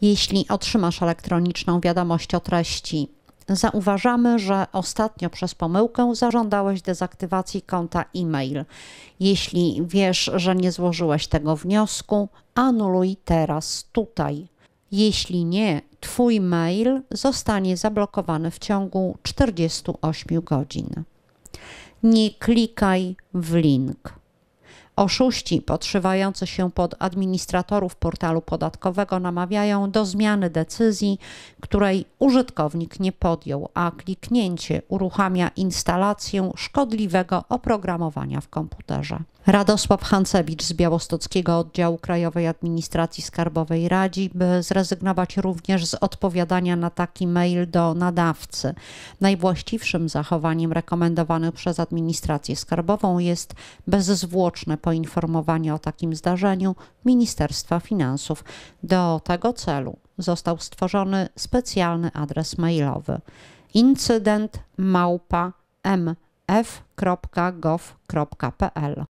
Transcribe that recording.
Jeśli otrzymasz elektroniczną wiadomość o treści, zauważamy, że ostatnio przez pomyłkę zażądałeś dezaktywacji konta e-mail. Jeśli wiesz, że nie złożyłeś tego wniosku, anuluj teraz tutaj. Jeśli nie, Twój mail zostanie zablokowany w ciągu 48 godzin. Nie klikaj w link. Oszuści podszywający się pod administratorów portalu podatkowego namawiają do zmiany decyzji, której użytkownik nie podjął, a kliknięcie uruchamia instalację szkodliwego oprogramowania w komputerze. Radosław Hancewicz z Białostockiego Oddziału Krajowej Administracji Skarbowej radzi, by zrezygnować również z odpowiadania na taki mail do nadawcy. Najwłaściwszym zachowaniem rekomendowanym przez administrację skarbową jest bezzwłoczne poinformowanie o takim zdarzeniu Ministerstwa Finansów. Do tego celu został stworzony specjalny adres mailowy incydent małpa mf.gov.pl.